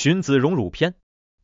荀子荣辱篇，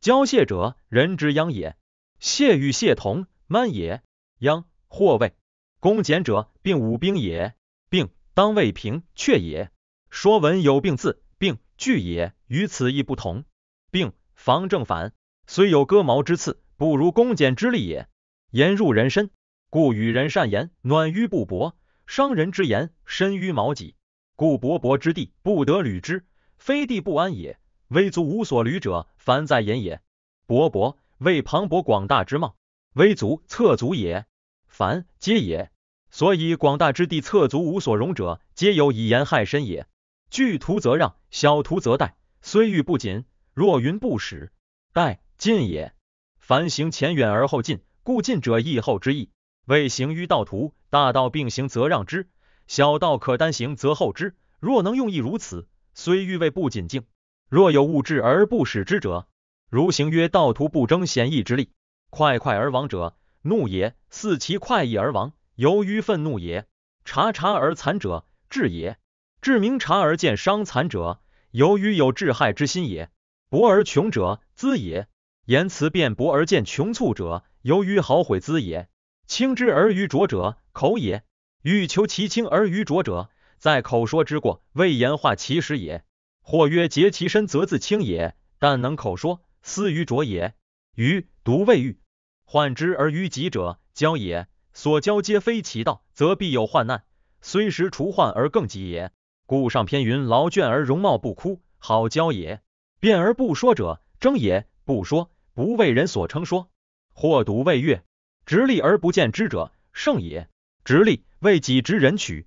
交谢者人之殃也。谢与谢同，慢也。殃或谓，攻俭者并武兵也。病当谓平却也。说文有病字，病句也。与此亦不同。病防正反，虽有割毛之刺，不如攻俭之力也。言入人身，故与人善言，暖于布帛；伤人之言，深于矛戟。故勃勃之地，不得履之，非地不安也。微足无所履者，凡在言也。勃勃，谓磅礴广大之貌。微足，侧足也。凡，皆也。所以广大之地，侧足无所容者，皆有以言害身也。巨徒则让，小徒则殆。虽欲不紧，若云不使，殆，尽也。凡行前远而后进，故进者亦后之意。为行于道途，大道并行则让之，小道可单行则后之。若能用意如此，虽欲未不紧静。若有物至而不使之者，如行曰道徒不争贤义之力，快快而亡者，怒也；似其快意而亡，由于愤怒也。察察而残者，智也；智明察而见伤残者，由于有智害之心也。博而穷者，资也；言辞辩驳而见穷促者，由于好毁资也。轻之而于浊者，口也；欲求其轻而于浊者，在口说之过，未言化其实也。或曰：洁其身，则自清也；但能口说，思于浊也。余独未遇患之而于己者，交也。所交皆非其道，则必有患难，虽时除患而更己也。故上篇云：劳倦而容貌不枯，好交也。辩而不说者，争也；不说，不为人所称说。或独未悦，直立而不见知者，圣也。直立，为己之人取；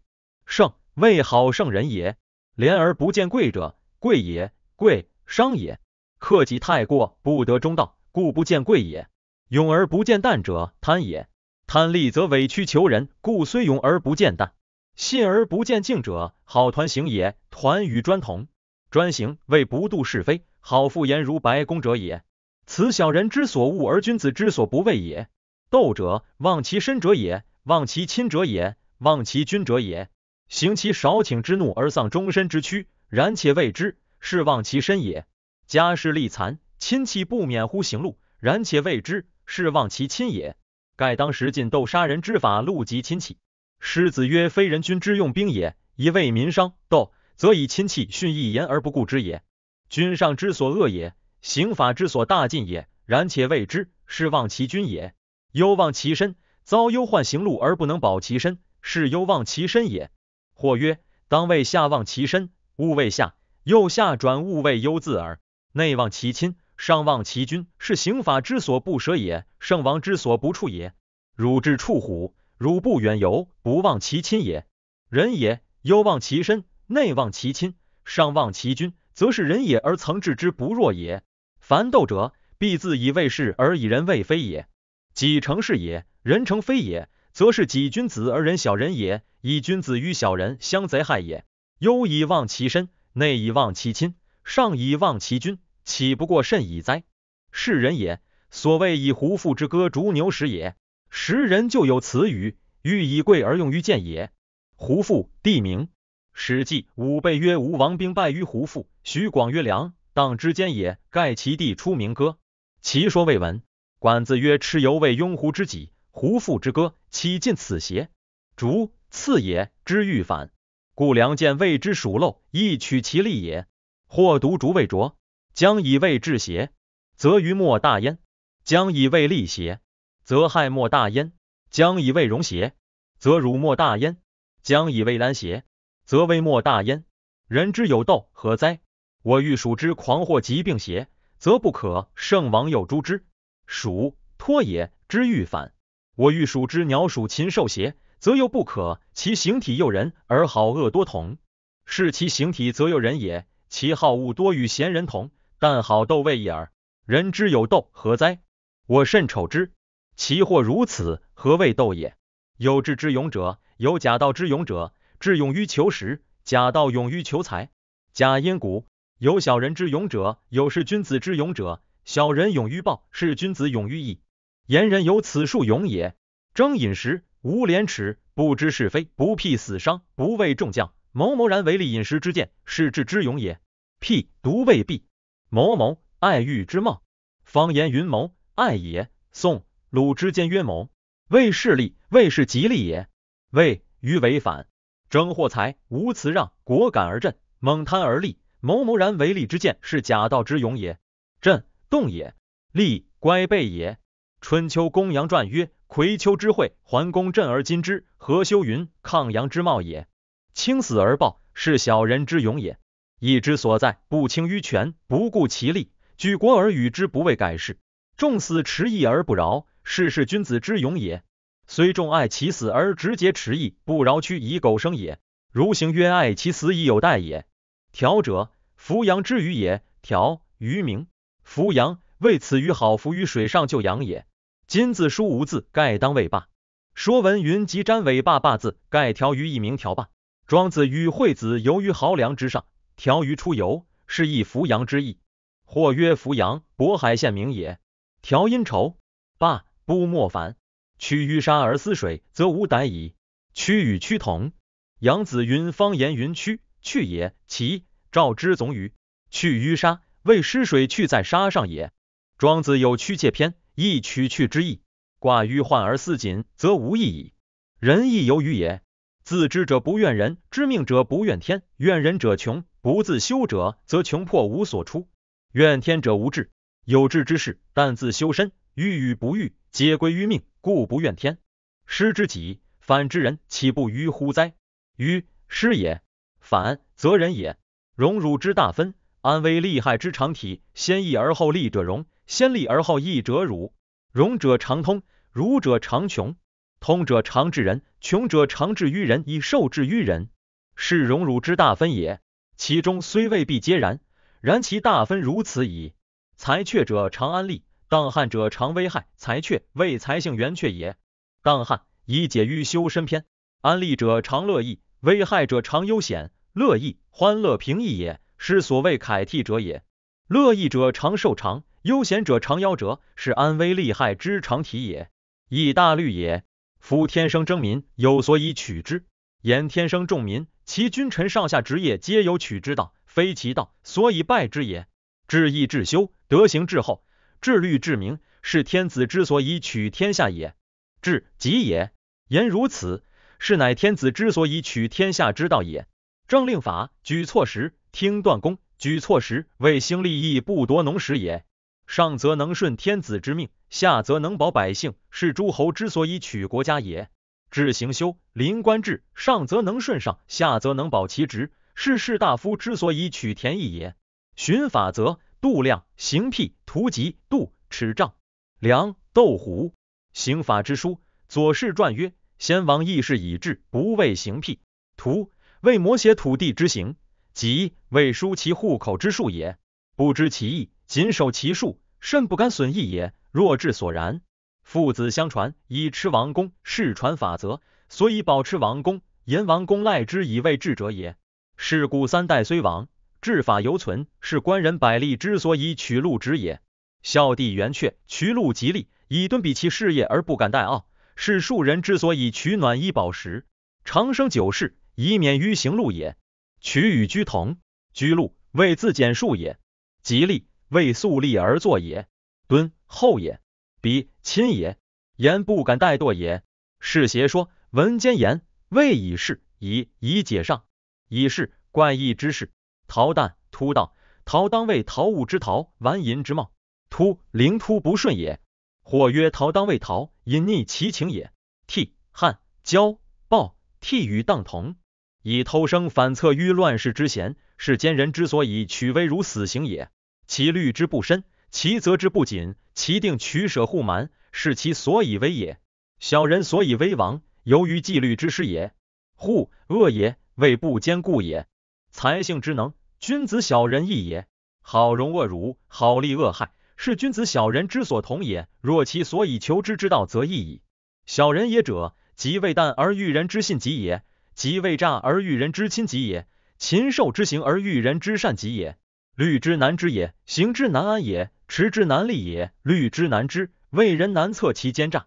圣，为好圣人也。廉而不见贵者。贵也，贵；商也，克己太过，不得中道，故不见贵也。勇而不见淡者，贪也；贪利则委曲求人，故虽勇而不见淡。信而不见敬者，好团行也；团与专同，专行谓不度是非，好复言如白公者也。此小人之所恶而君子之所不为也。斗者，忘其身者也，忘其亲者也，忘其君者也，行其少顷之怒而丧终身之躯。然且未知，是忘其身也。家室力残，亲戚不免乎行路。然且未知，是忘其亲也。盖当时尽斗杀人之法，戮及亲戚。师子曰：非人君之用兵也，以为民伤斗，则以亲戚徇一言而不顾之也。君上之所恶也，刑法之所大禁也。然且未知，是忘其君也。忧忘其身，遭忧患行路而不能保其身，是忧忘其身也。或曰：当为下忘其身。勿谓下，右下转勿谓忧字耳。内忘其亲，上忘其君，是刑法之所不舍也，圣王之所不处也。汝至处虎，汝不远游，不忘其亲也，人也。忧忘其身，内忘其亲，上忘其君，则是人也而曾置之不若也。凡斗者，必自以为是而以人为非也。己成是也，人成非也，则是己君子而人小人也，以君子与小人，相贼害也。忧以忘其身，内以忘其亲，上以忘其君，岂不过甚矣哉？是人也，所谓以胡父之歌逐牛食也。时人就有此语，欲以贵而用于贱也。胡父，地名。《史记》武备曰吴王兵败于胡父，徐广曰梁，当之兼也。盖其地出名歌，其说未闻。管子曰蚩尤为庸胡之己，胡父之歌，岂尽此邪？逐，次也。之欲反。故良剑未之鼠漏，亦取其利也。或毒竹未着，将以未治邪，则愚莫大焉；将以未利邪，则害莫大焉；将以未容邪，则辱莫大焉；将以未安邪，则危莫大焉。人之有斗，何哉？我欲数之狂惑疾病邪，则不可；圣王有诛之，鼠脱也。之欲反，我欲数之鸟鼠禽兽邪。则又不可，其形体诱人，而好恶多同。是其形体，则诱人也；其好恶多与贤人同，但好斗未已耳。人之有斗，何哉？我甚丑之。其祸如此，何谓斗也？有志之勇者，有假道之勇者。智勇于求实，假道勇于求财。假因古有小人之勇者，有是君子之勇者。小人勇于暴，是君子勇于义。言人有此数勇也。争饮食。无廉耻，不知是非，不辟死伤，不畏众将，某某然为利饮食之见，是智之勇也。辟，独未必。某某，爱欲之貌，方言云谋，爱也。宋鲁之间曰谋，为势利，为是吉利也。为，于为反。争获财，无辞让，果敢而振，猛贪而立，某某然为利之见，是假道之勇也。振，动也。利乖背也。春秋公羊传曰。葵丘之会，桓公振而今之何休云：抗阳之貌也。轻死而暴，是小人之勇也。义之所在，不轻于权，不顾其利，举国而与之，不为改事。众死持义而不饶，是是君子之勇也。虽众爱其死而直节持义，不饶屈以苟生也。如行曰爱其死以有待也。条者，扶阳之鱼也。条，鱼名。扶阳，为此鱼好浮于水上就阳也。今字书无字，盖当为霸。说文云：“即粘尾霸霸字，盖条鱼一名条霸。”庄子与惠子游于濠梁之上，条鱼出游是一浮阳之意。或曰：“浮阳，渤海县名也。”调音愁霸，不莫凡。趋于沙而思水，则无逮矣。趋与趋同。杨子云方言云：“曲，去也。”其赵之总鱼，去于沙，为失水去在沙上也。庄子有趋切篇。亦取去之意，寡于患而思紧，则无益矣。仁亦有余也。自知者不怨人，知命者不怨天。怨人者穷，不自修者则穷迫无所出。怨天者无志，有志之士但自修身，欲与不欲，皆归于命，故不怨天。失之己，反之人，岂不愚乎哉？愚，失也；反，则人也。荣辱之大分，安危利害之常体，先义而后利者荣。先利而后义者，辱；荣者常通，辱者常穷。通者常治人，穷者常治于人，以受制于人。是荣辱之大分也。其中虽未必皆然，然其大分如此矣。才阙者常安利，荡汉者常危害。才阙未才性圆阙也。荡汉以解于修身篇。安利者常乐意，危害者常忧险。乐意欢乐平易也，是所谓凯替者也。乐意者常受长。悠闲者常夭折，是安危利害之常体也，亦大虑也。夫天生争民，有所以取之；言天生众民，其君臣上下职业皆有取之道，非其道所以败之也。治义治修，德行治厚，治律治明，是天子之所以取天下也。治极也。言如此，是乃天子之所以取天下之道也。政令法举措时，听断公举措时，为兴利益，不夺农时也。上则能顺天子之命，下则能保百姓，是诸侯之所以取国家也。治行修，临官治，上则能顺上，下则能保其职，是士大夫之所以取田邑也。循法则，度量，行辟图籍度尺丈，量斗斛，刑法之书。左氏传曰：先王议事以治，不为行辟图，为摩写土地之行，即为书其户口之数也。不知其意。谨守其术，甚不敢损益也。若智所然，父子相传以持王公世传法则，所以保持王公。言王公赖之以为智者也。是故三代虽亡，治法犹存，是官人百利之所以取禄之也。孝帝元阙取禄吉利，以敦比其事业而不敢怠傲，是庶人之所以取暖衣饱食、长生久世，以免于行路也。取与居同，居禄谓自减数也。吉利。为素立而坐也，敦厚也；比亲也，言不敢怠惰也。是邪说，文兼言，谓以是，以以解上，以是怪异之事。逃旦突道，逃当为逃物之逃，玩淫之貌。突灵突不顺也。或曰，逃当为逃隐匿其情也。替汉骄暴，替与当同，以偷生反侧于乱世之嫌，是奸人之所以取危如死刑也。其虑之不深，其责之不谨，其定取舍互瞒，是其所以为也。小人所以为王，由于纪律之失也。护恶也，未不兼顾也。才性之能，君子小人异也。好荣恶辱，好利恶害，是君子小人之所同也。若其所以求之之道，则异矣。小人也者，即未淡而欲人之信己也，即未诈而欲人之亲己也，禽兽之行而欲人之善己也。虑之难知也，行之难安也，持之难立也。虑之难知，为人难测其奸诈；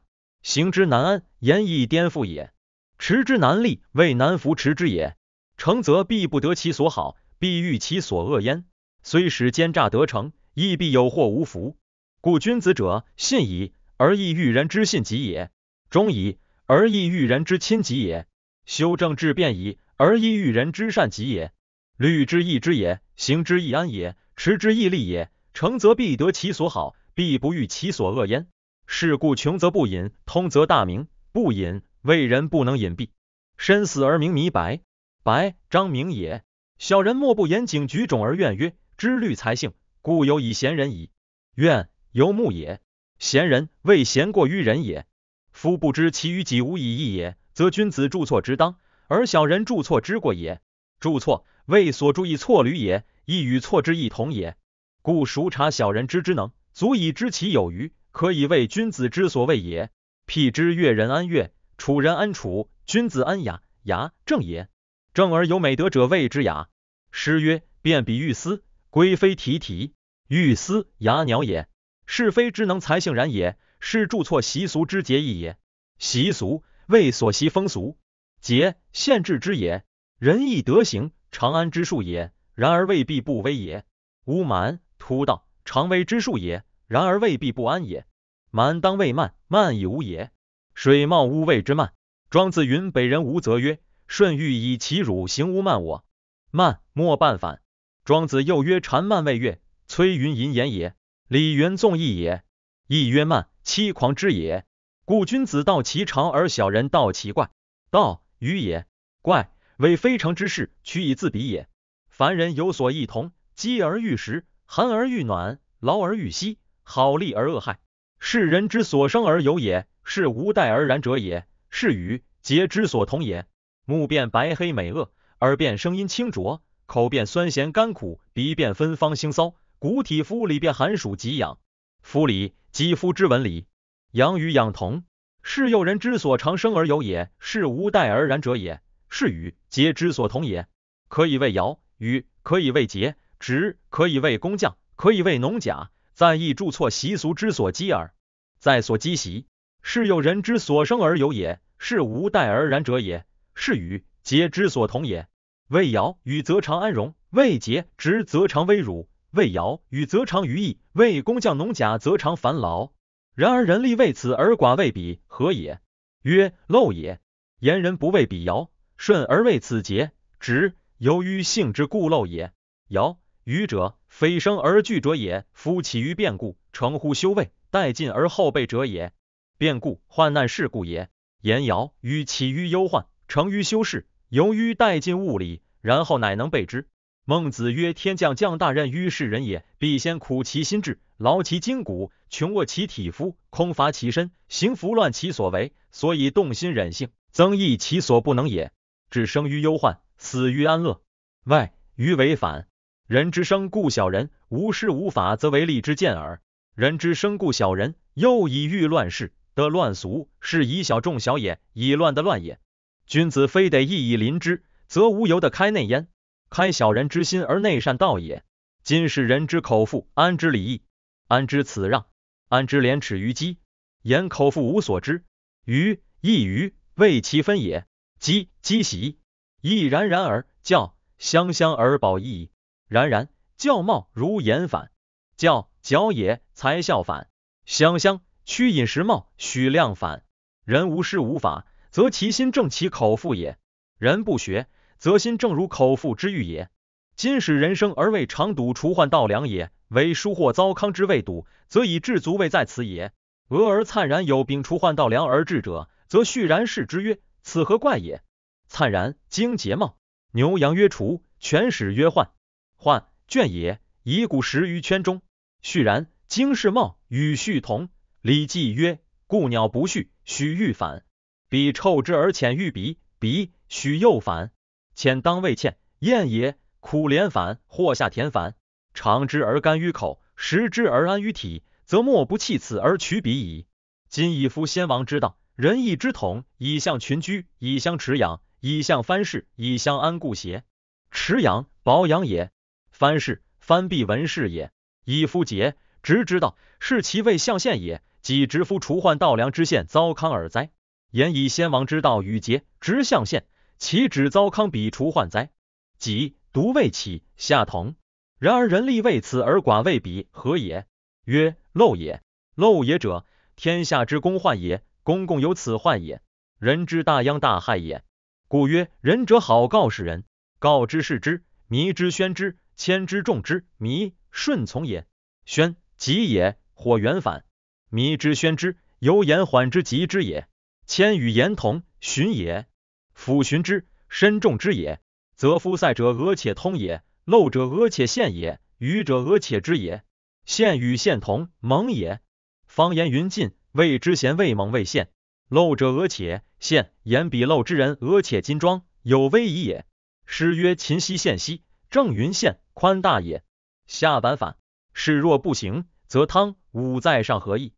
行之难安，言以颠覆也；持之难立，为难扶持之也。诚则必不得其所好，必欲其所恶焉。虽使奸诈得成，亦必有祸无福。故君子者，信矣而亦欲人之信己也；忠矣而亦欲人之亲己也；修正治变矣而亦欲人之善己也。虑之易之也，行之亦安也，持之亦立也。诚则必得其所好，必不欲其所恶焉。是故穷则不隐，通则大明。不隐，为人不能隐蔽。身死而名弥白，白，张明也。小人莫不言谨，举踵而怨曰，知虑才性，故有以贤人矣。怨，尤目也。贤人，谓贤过于人也。夫不知其于己无以益也，则君子著错之当，而小人著错之过也。著错。谓所注意错履也，亦与错之异同也。故孰察小人之之能，足以知其有余，可以谓君子之所谓也。辟之越人安越，楚人安楚，君子安雅，雅正也。正而有美德者谓之雅。诗曰：“辨比喻思，归非提提，喻思雅鸟也。”是非之能才性然也，是著错习俗之节义也。习俗谓所习风俗，节限制之也。仁义德行。长安之术也，然而未必不危也。乌蛮突道，长危之术也，然而未必不安也。蛮当未慢，慢已无也。水冒乌谓之慢。庄子云：北人无则曰，舜欲以其辱行乌慢我。慢莫半反。庄子又曰：蝉慢未乐，崔云隐言也。李云纵意也。亦曰慢，欺狂之也。故君子道其长而小人道其怪。道与也，怪。为非常之事，取以自比也。凡人有所异同，饥而欲食，寒而欲暖，劳而欲息，好利而恶害，是人之所生而有也，是无待而然者也，是与节之所同也。目辨白黑美恶，耳辨声音清浊，口辨酸咸甘苦，鼻辨芬芳腥骚，骨体肤里辨寒暑极痒。肤里，肌肤之纹理。养与养同，是诱人之所长生而有也，是无待而然者也。是与节之所同也，可以为尧与，可以为桀，直，可以为工匠，可以为农甲，在意注错习俗之所积耳，在所积习，是有人之所生而有也，是无待而然者也，是与节之所同也。为尧与，则常安荣；为桀，直，则常威辱；为尧与，则常于义；为工匠农甲，则常烦劳。然而人力为此而寡为彼，何也？曰陋也。言人不为彼尧。顺而为此节，直由于性之固陋也。尧愚者，非生而具者也。夫起于变故，成乎修备，殆尽而后备者也。变故，患难事故也。言尧，欲起于忧患，成于修饰，由于殆尽物理，然后乃能备之。孟子曰：天将降大任于世人也，必先苦其心志，劳其筋骨，穷饿其体肤，空乏其身，行拂乱其所为，所以动心忍性，增益其所不能也。是生于忧患，死于安乐。外于为反人之生故小人，无师无法则为利之见耳。人之生故小人，又以欲乱世的乱俗，是以小众小也，以乱的乱也。君子非得义以临之，则无由的开内焉，开小人之心而内善道也。今是人之口腹，安知礼义？安知此让？安知廉耻于积？言口腹无所知，于义于为其分也。积积习，亦然然而教香香而保矣，然然教貌如言反。教教也，才效反。香香趋饮食貌，许量反。人无师无法，则其心正其口腹也。人不学，则心正如口腹之欲也。今使人生而未尝堵，除患道良也，为疏或糟糠之未堵，则以至足未在此也。俄而灿然有病除患道良而至者，则续然是之曰。此何怪也？灿然惊结貌，牛羊曰刍，犬豕曰患，患倦也。以谷十于圈中，畜然惊世茂与畜同。礼记曰：故鸟不畜，许欲反；彼臭之而潜欲鼻，鼻许又反。潜当未潜，厌也。苦连反，或下田反。尝之而甘于口，食之而安于体，则莫不弃此而取彼矣。今以夫先王之道。仁义之统，以相群居，以相持养，以相翻事，以相安固邪？持养，保养也；翻事翻必闻事也。以夫节直之道，是其未象限也。即直夫除患道良之县，糟糠而哉？言以先王之道与节直象限，其止糟糠比除患哉？即独未起下同。然而人力为此而寡未彼，何也？曰陋也。陋也者，天下之公患也。公公有此患也，人之大殃大害也。故曰：仁者好告示人，告之示之，迷之宣之，谦之众之，迷顺从也。宣急也，或圆反。迷之宣之，由言缓之急之也。谦与言同，循也。辅循之，身众之也。则夫塞者俄且通也，漏者俄且现也，愚者俄且知也。现与现同，蒙也。方言云尽，谓之贤，未蒙谓现。陋者俄且现，言彼陋之人俄且金装，有威仪也。诗曰：“勤兮现兮，正云羡，宽大也。”下板反。是若不行，则汤武在上何益？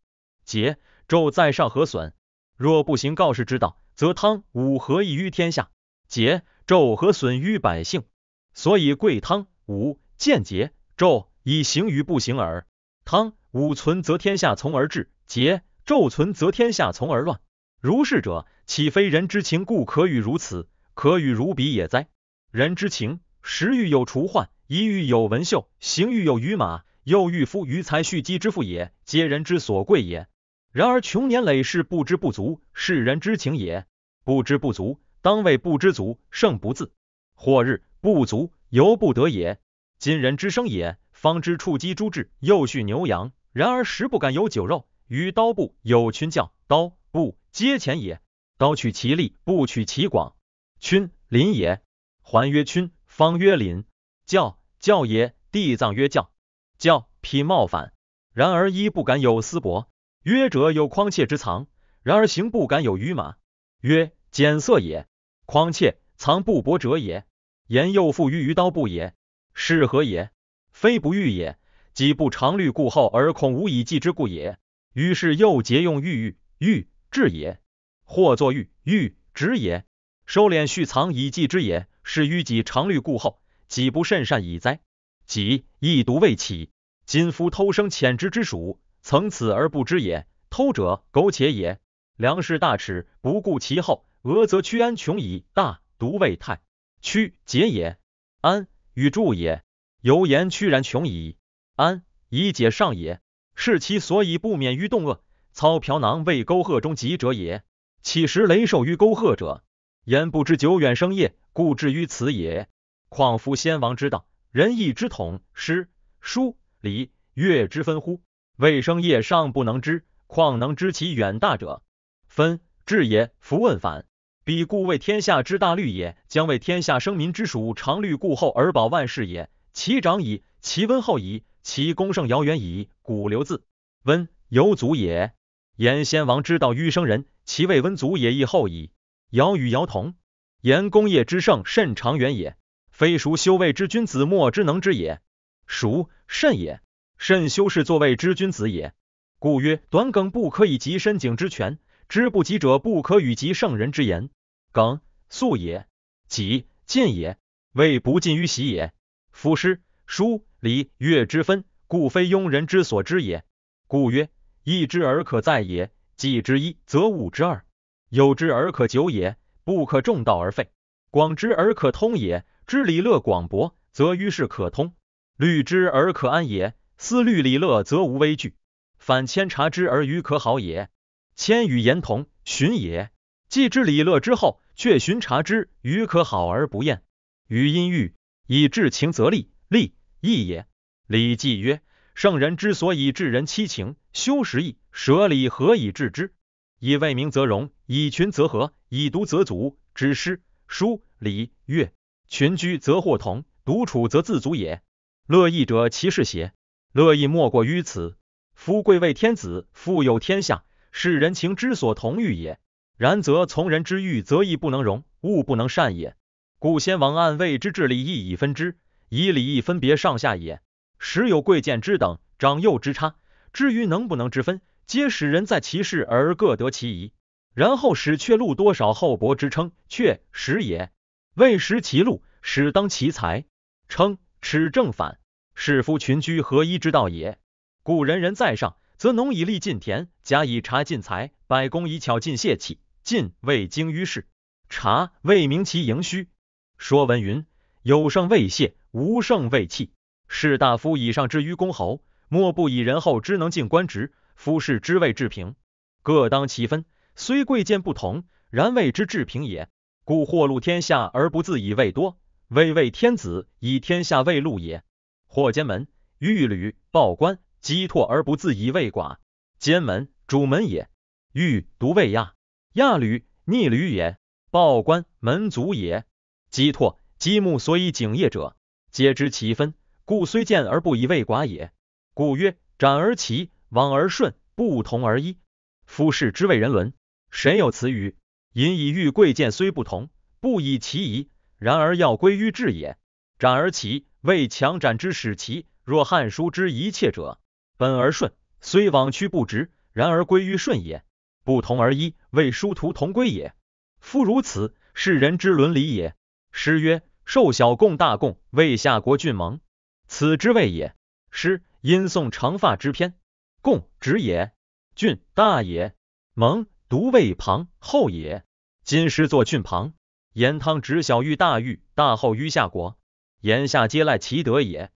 桀纣在上何损？若不行告示之道，则汤武何益于天下？桀纣何损于百姓？所以贵汤武，贱桀纣，以行于不行耳。汤武存，则天下从而治；桀昼存则天下从而乱，如是者，岂非人之情故可与如此，可与如彼也哉？人之情，食欲有除患，衣欲有文秀，行欲有舆马，又欲夫余财蓄积之富也，皆人之所贵也。然而穷年累世不知不足，是人之情也。不知不足，当谓不知足，胜不自。或日不足，犹不得也。今人之生也，方知畜鸡猪彘，又畜牛羊，然而食不敢有酒肉。于刀部有群将，刀部皆前也。刀取其利，不取其广。君林也，环曰君，方曰林。教教也，地藏曰教。教匹貌反，然而衣不敢有丝帛。曰者有匡窃之藏，然而行不敢有鱼马。曰俭色也，匡窃藏不帛者也。言又复于于刀部也，是何也？非不欲也，己不常虑故后而恐无以继之故也。于是又结用御欲，御治也；或作御，御止也。收敛蓄藏以济之也。是于己常虑故后，己不甚善以哉？己亦独未起。今夫偷生浅知之属，曾此而不知也。偷者苟且也。粮食大侈，不顾其后，俄则趋安穷矣。大独未泰，趋解也。安与助也。由言趋然穷矣，安以解上也。是其所以不免于动恶。操瓢囊为沟壑中疾者也。岂时雷兽于沟壑者？言不知久远生业，故至于此也。况夫先王之道，仁义之统，诗书礼乐之分乎？未生业尚不能知，况能知其远大者分治也？弗问反，彼故为天下之大虑也，将为天下生民之属常虑故后而保万世也。其长矣，其温厚矣。其功胜尧远矣，古留字温犹祖也。言先王之道于生人，其谓温祖也亦后矣。尧与尧同，言功业之盛甚长远也。非孰修为之君子莫之能知也。孰甚也，甚修是作谓之君子也。故曰，短梗不可以及深井之泉，知不及者不可与及圣人之言。梗素也；己尽也。谓不尽于习也。夫诗，书。礼乐之分，故非庸人之所知也。故曰，一之而可载也；既之一，则五之二，有之而可久也，不可重道而废。广之而可通也，知礼乐广博，则于是可通；虑之而可安也，思虑礼乐，则无危惧。反迁察之而于可好也，迁与言同寻也。记知礼乐之后，却寻察之，于可好而不厌。于音欲以至情则立，立。义也。礼记曰：圣人之所以治人七情，修十义，舍礼何以治之？以为明则荣，以群则和，以独则足。知诗、书、礼、乐，群居则获同，独处则自足也。乐义者，其事邪？乐义莫过于此。夫贵为天子，富有天下，是人情之所同欲也。然则从人之欲，则义不能容，物不能善也。故先王安谓之治礼义以分之。以礼义分别上下也，时有贵贱之等，长幼之差，至于能不能之分，皆使人在其事而各得其宜，然后使却禄多少厚薄之称，却使也。未识其禄，始当其才，称耻正反，是夫群居合一之道也。故人人在上，则农以力尽田，甲以察尽财，百工以巧尽泄器，尽未精于事，察未明其盈虚。说文云：有胜未泄。吾胜未弃，士大夫以上之于公侯，莫不以仁厚之能进官职。夫士之位至平，各当其分，虽贵贱不同，然谓之至平也。故获禄天下而不自以为多，谓为天子以天下为禄也。或兼门欲旅报官击拓而不自以为寡。兼门主门也，欲独为亚，亚旅逆旅也。报官门卒也，击拓击木所以警业者。皆知其分，故虽见而不以为寡也。故曰：斩而齐，往而顺，不同而一。夫是之谓人伦。神有此语？引以喻贵贱虽不同，不以其宜，然而要归于治也。斩而齐，谓强斩之使其若汉书之一切者；本而顺，虽往曲不直，然而归于顺也。不同而一，谓殊途同归也。夫如此，是人之伦理也。诗曰。受小贡大贡，为夏国郡盟，此之谓也。诗，因送长发之篇。贡，止也。郡大也。盟，独谓旁后也。今诗作郡旁。言汤执小玉大玉，大后于夏国，言夏皆赖其德也。